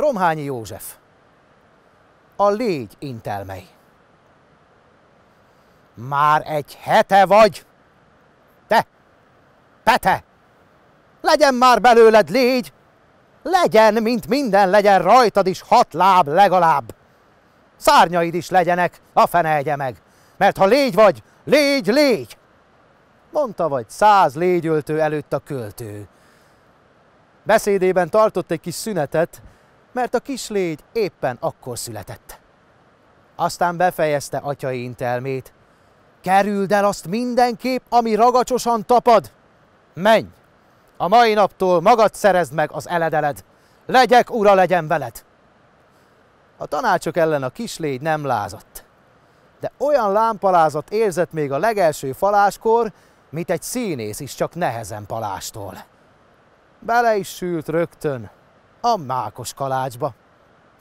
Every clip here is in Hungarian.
Romhányi József. A légy intelmei. Már egy hete vagy! Te! Pete! Legyen már belőled légy! Legyen, mint minden legyen rajtad is hat láb legalább! Szárnyaid is legyenek, a fene egye meg! Mert ha légy vagy, légy, légy! Mondta vagy száz légyöltő előtt a költő. Beszédében tartott egy kis szünetet, mert a kislégy éppen akkor született. Aztán befejezte atyai intelmét. Kerüld el azt mindenképp, ami ragacsosan tapad! Menj! A mai naptól magad szerezd meg az eledeled! Legyek ura legyen veled! A tanácsok ellen a kislégy nem lázadt. De olyan lámpalázat érzett még a legelső faláskor, mint egy színész is csak nehezen palástól. Bele is sült rögtön, a mákos kalácsba.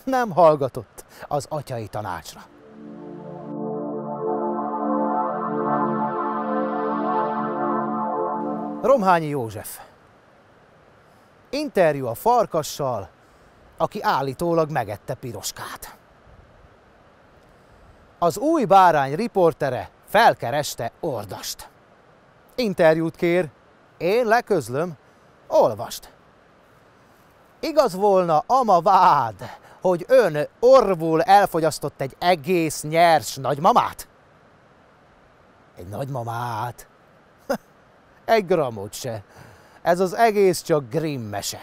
Nem hallgatott az atyai tanácsra. Romhányi József. Interjú a farkassal, aki állítólag megette piroskát. Az új bárány riportere felkereste Ordast. Interjút kér, én leközlöm, olvast. Igaz volna ama vád, hogy ön orvul elfogyasztott egy egész nyers nagymamát? Egy nagymamát? egy gramot se. Ez az egész csak grimmese.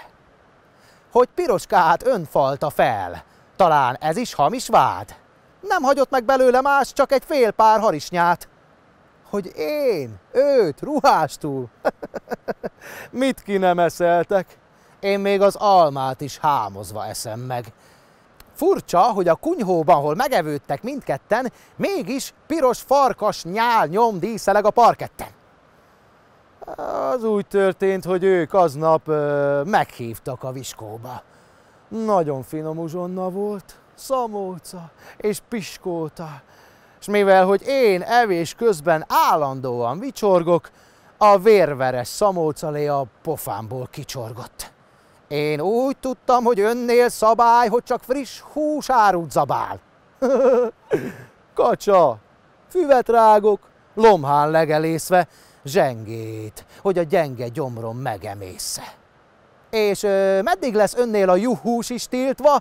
Hogy piroskát ön falta fel, talán ez is hamis vád? Nem hagyott meg belőle más, csak egy fél pár harisnyát. Hogy én, őt, ruhástul? Mit ki nem eszeltek? én még az almát is hámozva eszem meg. Furcsa, hogy a kunyhóban, hol megevődtek mindketten, mégis piros farkas nyál nyom díszeleg a parketten. Az úgy történt, hogy ők aznap ö, meghívtak a viskóba. Nagyon finom uzsonna volt, szamóca és piskóta. És mivel, hogy én evés közben állandóan vicsorgok, a vérveres szamócalé a pofámból kicsorgott. Én úgy tudtam, hogy önnél szabály, hogy csak friss hús árut zabál. Kacsa, füvet rágok, lomhán legelészve, zsengét, hogy a gyenge gyomrom megemésze. És ö, meddig lesz önnél a juhús is tiltva?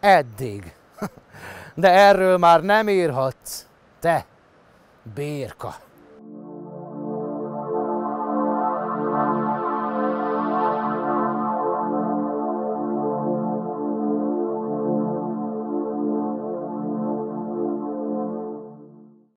Eddig. De erről már nem írhatsz. Te, bérka.